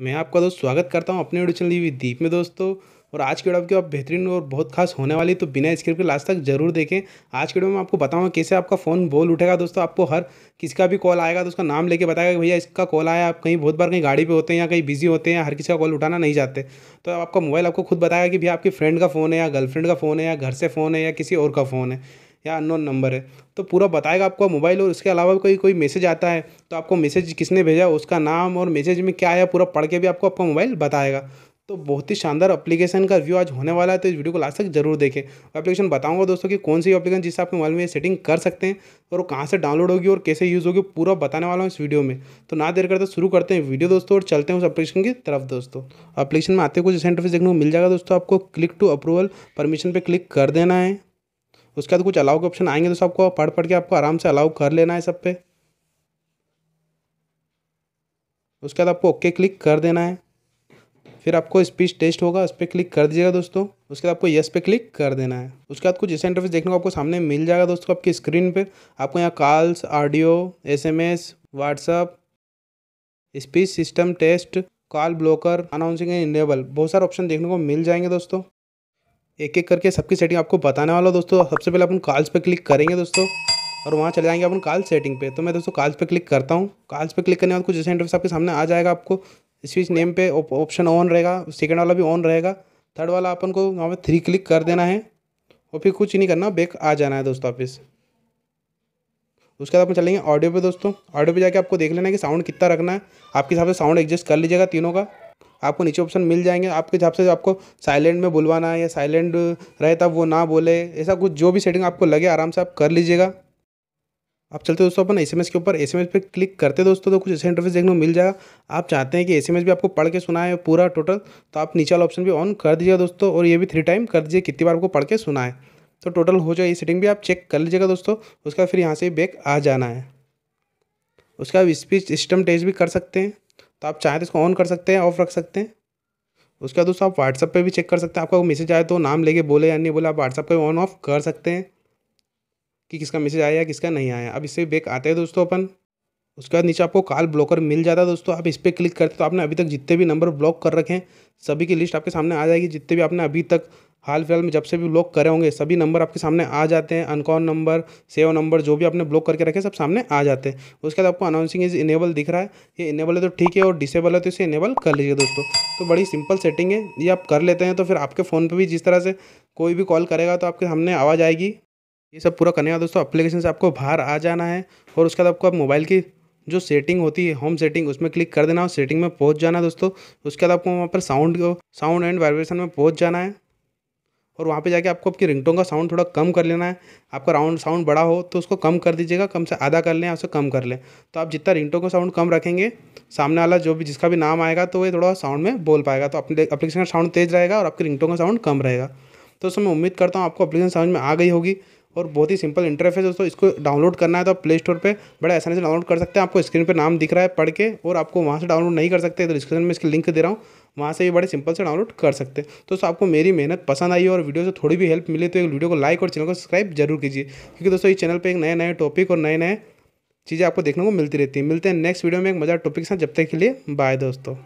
मैं आपका दोस्त स्वागत करता हूँ अपने ऑडिशन ली दीप में दोस्तों और आज की वीडियो आपकी आप बेहतरीन और बहुत खास होने वाली तो बिना स्क्रिप्ट के लास्ट तक जरूर देखें आज की वीडियो में आपको बताऊंगा कैसे आपका फ़ोन बोल उठेगा दोस्तों आपको हर किसी का भी कॉल आएगा तो उसका नाम लेके बताएगा कि भैया इसका कॉल आया आप कहीं बहुत बार कहीं गाड़ी पे होते हैं या कहीं बिजी होते हैं हर किसी का कॉल उठाना नहीं चाहते तो आपका मोबाइल आपको खुद बताएगा कि भैया आपकी फ्रेंड का फ़ोन है या गर्लफ्रेंड का फ़ोन है या घर से फ़ोन है या किसी और का फ़ोन है या अननोन नंबर है तो पूरा बताएगा आपका मोबाइल और उसके अलावा कोई कोई मैसेज आता है तो आपको मैसेज किसने भेजा उसका नाम और मैसेज में क्या है पूरा पढ़ के भी आपको आपका मोबाइल बताएगा तो बहुत ही शानदार एप्लीकेशन का रिव्यू आज होने वाला है तो इस वीडियो को लास्ट तक जरूर देखें एप्लीकेशन बताऊंगा दोस्तों कि कौन सी एप्लीकेशन जिससे आप मोबाइल में सेटिंग कर सकते हैं और कहाँ से डाउनलोड होगी और कैसे यूज़ होगी पूरा बताने वाला हूँ इस वीडियो में तो ना देर करते शुरू करते हैं वीडियो दोस्तों और चलते हैं उस एप्लीकेशन की तरफ दोस्तों अपलीकेशन में आते कुछ इंटरफेस देखने को मिल जाएगा दोस्तों आपको क्लिक टू अप्रूवल परमिशन पर क्लिक कर देना है उसके बाद कुछ अलाउ के ऑप्शन आएंगे तो सबको पढ़ पढ़ के आपको आराम से अलाउ कर लेना है सब पे उसके बाद आपको ओके क्लिक कर देना है फिर आपको स्पीच टेस्ट होगा उस पर क्लिक कर दीजिएगा दोस्तों उसके बाद आपको यस पे क्लिक कर देना है उसके बाद कुछ इस इंटरफेस देखने को आपको सामने मिल जाएगा दोस्तों आपकी स्क्रीन पे आपको यहाँ calls audio S M S WhatsApp speech system test call blocker announcing and enable बहुत सारे ऑप्शन देखने को मिल जाएंगे दोस्तों एक एक करके सबकी सेटिंग आपको बताने वाला दोस्तों सबसे पहले अपन कॉल्स पर क्लिक करेंगे दोस्तों और वहाँ चले जाएंगे अपन कॉल सेटिंग पे तो मैं दोस्तों कॉल्स पे क्लिक करता हूँ कॉल्स पे क्लिक करने के बाद कुछ जैसे आपके सामने आ जाएगा आपको स्विच नेम पे ऑप्शन ऑन रहेगा सेकेंड वाला भी ऑन रहेगा थर्ड वाला अपन को वहाँ पर थ्री क्लिक कर देना है और फिर कुछ नहीं करना बैक आ जाना है दोस्तों वापस उसके बाद अपन चलेंगे ऑडियो पर दोस्तों ऑडियो पर जाके आपको देख लेना है कि साउंड कितना रखना है आपके हिसाब से साउंड एडजस्ट कर लीजिएगा तीनों का आपको नीचे ऑप्शन मिल जाएंगे आपके हिसाब से आपको साइलेंट में बुलवाना है या साइलेंट रहे तब वो ना बोले ऐसा कुछ जो भी सेटिंग आपको लगे आराम से आप कर लीजिएगा आप चलते दोस्तों अपन एस के ऊपर एस पे क्लिक करते दोस्तों तो कुछ ऐसे इंटरफेस देखने को मिल जाएगा आप चाहते हैं कि एस भी आपको पढ़ के सुना है पूरा टोटल तो आप नीचे वाला ऑप्शन भी ऑन कर दीजिएगा दोस्तों और ये भी थ्री टाइम कर दीजिए कितनी बार आपको पढ़ के सुनाए तो टोटल हो जाए ये सेटिंग भी आप चेक कर लीजिएगा दोस्तों उसका फिर यहाँ से बैक आ जाना है उसका स्पीच सिस्टम टेस्ट भी कर सकते हैं तो आप चाहें तो इसको ऑन कर सकते हैं ऑफ रख सकते हैं उसके बाद दोस्तों आप व्हाट्सअप पे भी चेक कर सकते हैं आपका मैसेज आए तो नाम लेके बोले या नहीं बोले आप व्हाट्सअप पे ऑन ऑफ कर सकते हैं कि किसका मैसेज आया या किसका नहीं आया अब इससे बेक आते हैं दोस्तों अपन उसके बाद नीचे आपको कॉल ब्लॉकर मिल जाता है दोस्तों आप इस पर क्लिक करते तो आपने अभी तक जितने भी नंबर ब्लॉक कर रखे हैं सभी की लिस्ट आपके सामने आ जाएगी जितने भी आपने अभी तक हाल फिलहाल में जब से भी ब्लॉक करे होंगे सभी नंबर आपके सामने आ जाते हैं अनकॉन नंबर सेव नंबर जो भी आपने ब्लॉक करके रखे सब सामने आ जाते हैं उसके बाद आपको अनाउंसिंग इज इनेबल दिख रहा है ये इनेबल है तो ठीक है और डिसेबल है तो इसे इनेबल कर लीजिए दोस्तों तो बड़ी सिंपल सेटिंग है ये आप कर लेते हैं तो फिर आपके फ़ोन पर भी जिस तरह से कोई भी कॉल करेगा तो आपके सामने आवाज़ आएगी ये सब पूरा करने का दोस्तों अप्लीकेशन से आपको बाहर आ जाना है और उसके बाद आपको आप मोबाइल की जो सेटिंग होती है होम सेटिंग उसमें क्लिक कर देना और सेटिंग में पहुंच जाना दोस्तों उसके बाद आपको वहाँ पर साउंड साउंड एंड वाइब्रेशन में पहुंच जाना है और वहाँ पे जाके आपको आपकी रिंगटोन का साउंड थोड़ा कम कर लेना है आपका राउंड साउंड बड़ा हो तो उसको कम कर दीजिएगा कम से आधा कर लें या उससे कम कर लें तो आप जितना रिंगटोन का साउंड कम रखेंगे सामने वाला जो भी जिसका भी नाम आएगा तो ये थोड़ा साउंड में बोल पाएगा तो अपने एप्लीकेशन का साउंड तेज़ रहेगा और आपकी रिंगटोन का साउंड कम रहेगा तो उसमें उम्मीद करता हूँ आपको एप्लीकेशन समझ में आ गई होगी और बहुत ही सिंपल इंटरफेस है दोस्तों इसको डाउनलोड करना है तो आप प्ले स्टोर पर बड़े आसानी से डाउनलोड कर सकते हैं आपको स्क्रीन पर नाम दिख रहा है पढ़ के और आपको वहाँ से डाउनलोड नहीं कर सकते तो डिस्क्रिप्शन में इसकी लिंक दे रहा हूँ वहाँ से ये बड़े सिंपल से डाउनलोड कर सकते हैं तो दोस्तों आपको मेरी मेहनत पसंद आई और वीडियो से थोड़ी भी हेल्प मिले तो एक वीडियो को लाइक और चैनल को सब्सक्राइब जरूर कीजिए क्योंकि दोस्तों इस चैनल पर एक नए नए टॉपिक और नए नए चीज़ें आपको देखने को मिलती रहती है मिलते हैं नेक्स्ट वीडियो में एक मज़ा टॉपिक के साथ जब तक के लिए बाय दोस्तों